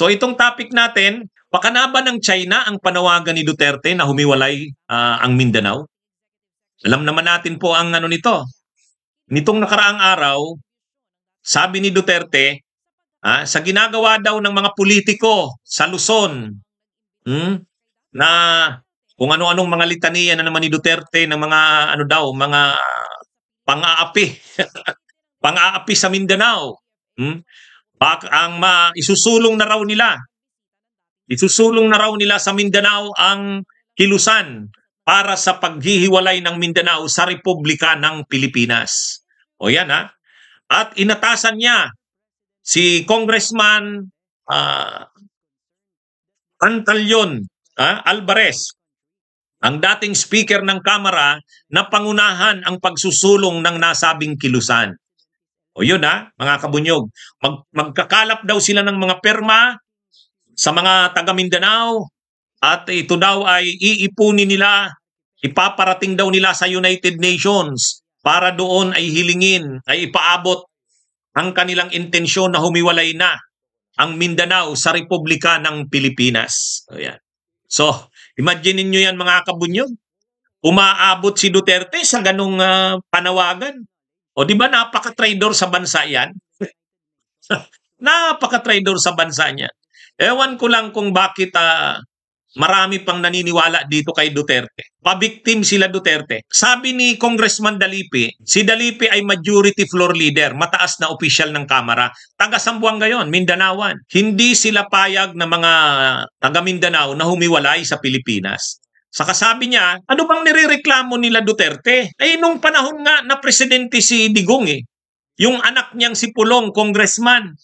So itong topic natin, baka na ba ng China ang panawagan ni Duterte na humiwalay uh, ang Mindanao? Alam naman natin po ang ano nito. Nitong nakaraang araw, sabi ni Duterte, ah, sa ginagawa daw ng mga politiko sa Luzon, hmm, na kung ano-anong mga litaniya na naman ni Duterte ng mga ano daw, mga pang-aapi. pang-aapi sa Mindanao. Hmm? ang ma, isusulong na raw nila. Isusulong na raw nila sa Mindanao ang kilusan para sa paghihiwalay ng Mindanao sa Republika ng Pilipinas. O yan ha. At inatasan niya si Congressman uh, ah, Antalyon uh, Alvarez, ang dating speaker ng Kamara na pangunahan ang pagsusulong ng nasabing kilusan. O yun ha, ah, mga kabunyog. Mag, magkakalap daw sila ng mga perma sa mga taga Mindanao at ito daw ay iipunin nila, ipaparating daw nila sa United Nations para doon ay hilingin, ay ipaabot ang kanilang intensyon na humiwalay na ang Mindanao sa Republika ng Pilipinas. O yan. So, imagine niyo yan mga kabunyog. Umaabot si Duterte sa ganong uh, panawagan. O di ba napaka-trader sa bansa yan? napaka-trader sa bansa niya. Ewan ko lang kung bakit uh, marami pang naniniwala dito kay Duterte. Pabiktim sila Duterte. Sabi ni Congressman Dalipi, si Dalipi ay majority floor leader, mataas na official ng Kamara. Taga Sambuang yon, Mindanawan. Hindi sila payag na mga taga Mindanao na humiwalay sa Pilipinas. Saka sabi niya, ano bang nirereklamo nila Duterte? Eh nung panahon nga na presidente si Digong eh, yung anak niyang si Pulong, congressman,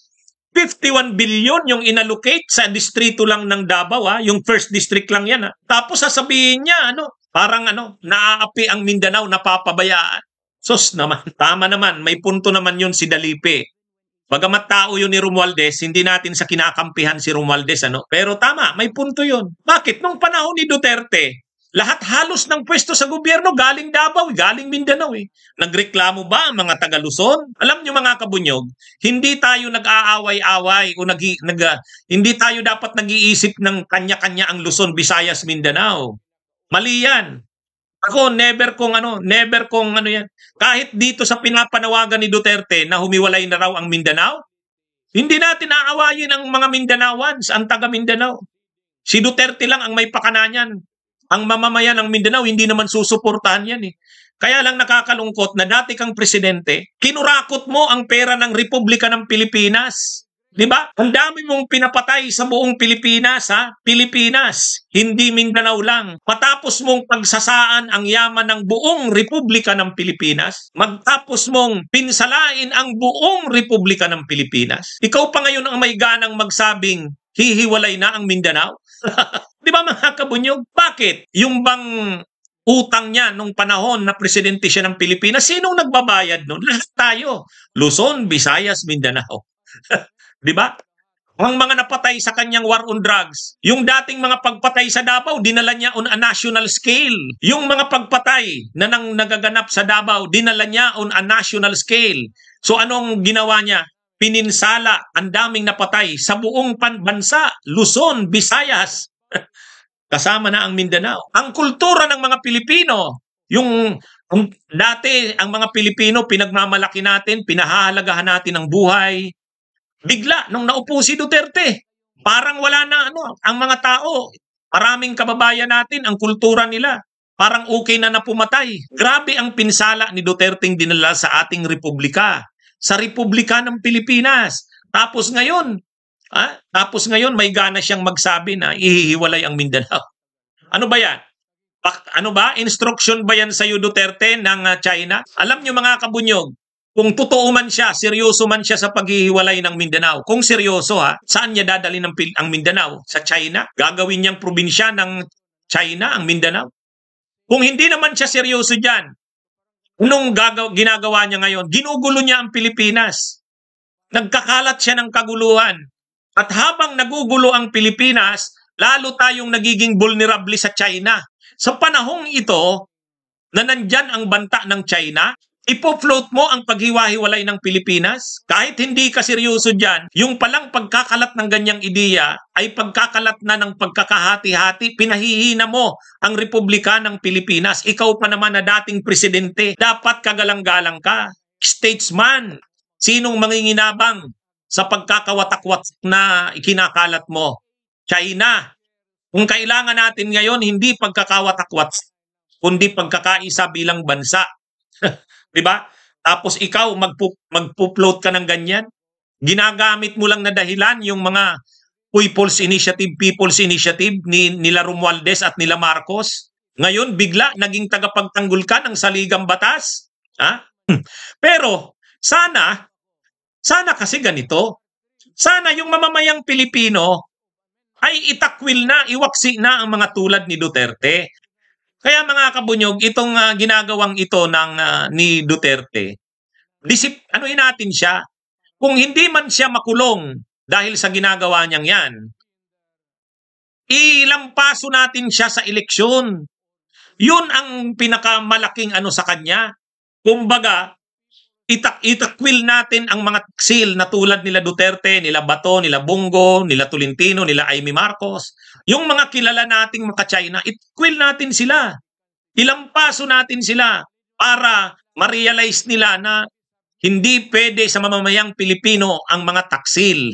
51 billion yung inallocate sa distrito lang ng Davao, ah, yung first district lang yan. Ah. Tapos sasabihin niya, ano, parang ano, naaapi ang Mindanao, napapabayaan. Sos naman, tama naman, may punto naman yun si Dalipe. Bagamat tao yun ni Romualdez, hindi natin sa kinakampihan si Romualdez. Ano? Pero tama, may punto yun. Bakit? Nung panahon ni Duterte, lahat halos ng pwesto sa gobyerno galing Davao, eh, galing Mindanao. Eh. Nagreklamo ba ang mga taga Luzon? Alam niyo mga kabunyog, hindi tayo nag-aaway-away o nag, nag, ah, hindi tayo dapat nag-iisip ng kanya-kanya ang Luzon, Visayas, Mindanao. Mali yan. Ako, never kong ano, never kong ano yan. Kahit dito sa pinapanawagan ni Duterte na humiwalay na raw ang Mindanao, hindi natin aawayin ang mga Mindanaoans, ang taga Mindanao. Si Duterte lang ang may pakanayan. Ang mamamayan ng Mindanao, hindi naman susuportahan yan eh. Kaya lang nakakalungkot na dati kang presidente, kinurakot mo ang pera ng Republika ng Pilipinas. Di ba? Ang dami mong pinapatay sa buong Pilipinas, ha? Pilipinas, hindi Mindanao lang. Matapos mong pagsasaan ang yaman ng buong Republika ng Pilipinas, magtapos mong pinsalain ang buong Republika ng Pilipinas, ikaw pa ngayon ang may ganang magsabing hihiwalay na ang Mindanao? Di ba mga kabunyog? Bakit? Yung bang utang niya nung panahon na presidente siya ng Pilipinas, sinong nagbabayad noon? Lahat tayo. Luzon, Visayas, Mindanao. Di ba? Ang mga napatay sa kanyang war on drugs, yung dating mga pagpatay sa Davao, dinala niya on a national scale. Yung mga pagpatay na nang nagaganap sa Davao, dinala niya on a national scale. So anong ginawa niya? Pininsala, ang daming napatay sa buong bansa, Luzon, Visayas, kasama na ang Mindanao. Ang kultura ng mga Pilipino, yung ang, dati ang mga Pilipino pinagmamalaki natin, pinahahalagahan natin ang buhay, bigla nung naupo si Duterte, parang wala na ano, ang mga tao, maraming kababayan natin, ang kultura nila, parang okay na na pumatay. Grabe ang pinsala ni Duterte dinala sa ating republika, sa republika ng Pilipinas. Tapos ngayon, ah, tapos ngayon may gana siyang magsabi na ihihiwalay ang Mindanao. Ano ba yan? ano ba? Instruction ba yan sa Duterte ng ah, China? Alam nyo mga kabunyog, kung totoo man siya, seryoso man siya sa paghihiwalay ng Mindanao. Kung seryoso ha, saan niya dadali ng, ang Mindanao? Sa China? Gagawin niyang probinsya ng China ang Mindanao? Kung hindi naman siya seryoso dyan, anong gagaw- ginagawa niya ngayon? Ginugulo niya ang Pilipinas. Nagkakalat siya ng kaguluhan. At habang nagugulo ang Pilipinas, lalo tayong nagiging vulnerable sa China. Sa panahong ito, na nandyan ang banta ng China, Ipo-float mo ang paghiwa-hiwalay ng Pilipinas? Kahit hindi ka seryoso dyan, yung palang pagkakalat ng ganyang ideya ay pagkakalat na ng pagkakahati-hati, pinahihina mo ang Republika ng Pilipinas. Ikaw pa naman na dating presidente, dapat kagalang-galang ka. Statesman, sinong manginginabang sa pagkakawatak-watak na ikinakalat mo? China, kung kailangan natin ngayon, hindi pagkakawatak-watak, kundi pagkakaisa bilang bansa. 'Di ba? Tapos ikaw magpo, magpo-float ka ng ganyan. Ginagamit mo lang na dahilan yung mga People's Initiative, People's Initiative ni, nila Romualdez at nila Marcos. Ngayon, bigla naging tagapagtanggol ka ng saligang batas. Ha? Pero sana, sana kasi ganito. Sana yung mamamayang Pilipino ay itakwil na, iwaksi na ang mga tulad ni Duterte. Kaya mga kabunyog, itong uh, ginagawang ito ng uh, ni Duterte, disip, ano natin siya? Kung hindi man siya makulong dahil sa ginagawa niyang yan, ilampaso natin siya sa eleksyon. Yun ang pinakamalaking ano sa kanya. Kumbaga, itak itakwil natin ang mga taksil na tulad nila Duterte, nila Bato, nila Bungo, nila Tolentino, nila Amy Marcos. Yung mga kilala nating mga China, itakwil natin sila. Ilang paso natin sila para ma-realize nila na hindi pwede sa mamamayang Pilipino ang mga taksil.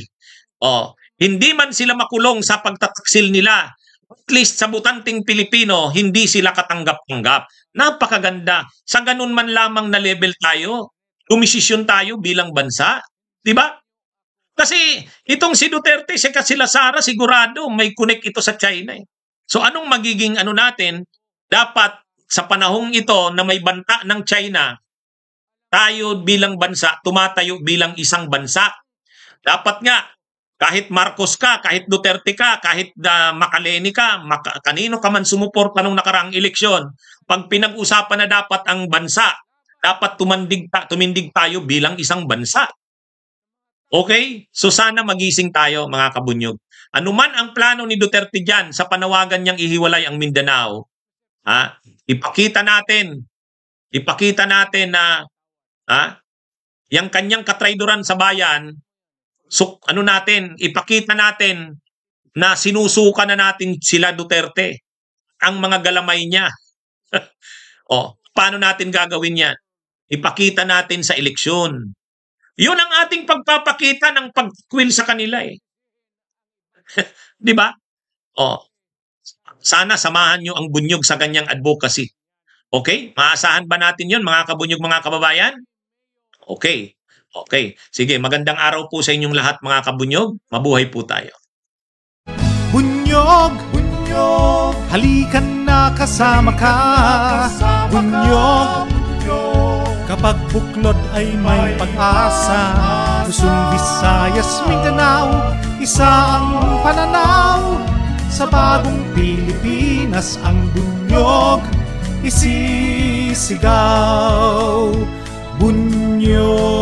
Oh, hindi man sila makulong sa pagtataksil nila, at least sa butanting Pilipino, hindi sila katanggap-tanggap. Napakaganda. Sa ganun man lamang na level tayo, Kumisisyon tayo bilang bansa, 'di ba? Kasi itong si Duterte, si sila Sara sigurado may connect ito sa China. Eh. So anong magiging ano natin? Dapat sa panahong ito na may banta ng China, tayo bilang bansa, tumatayo bilang isang bansa. Dapat nga, kahit Marcos ka, kahit Duterte ka, kahit uh, Makaleni ka, maka, kanino ka man sumuporta nung nakaraang eleksyon, pag pinag-usapan na dapat ang bansa, dapat tumindig, ta, tumindig tayo bilang isang bansa. Okay? So sana magising tayo mga kabunyog. Ano man ang plano ni Duterte dyan sa panawagan niyang ihiwalay ang Mindanao, ha? ipakita natin, ipakita natin na ha? yung kanyang katraidoran sa bayan, so, ano natin, ipakita natin na sinusuka na natin sila Duterte, ang mga galamay niya. o, oh, paano natin gagawin yan? Ipakita natin sa eleksyon. Yun ang ating pagpapakita ng pagkwil sa kanila eh. 'Di ba? Oh. Sana samahan niyo ang bunyog sa ganyang advocacy. Okay? Maasahan ba natin 'yon mga kabunyog, mga kababayan? Okay. Okay. Sige, magandang araw po sa inyong lahat mga kabunyog. Mabuhay po tayo. Bunyog, bunyog, halikan na kasama ka. Bunyog, pagbuklod ay may pag-asa Luzon, Visayas, Mindanao Isa ang pananaw Sa bagong Pilipinas ang bunyog Isisigaw Bunyog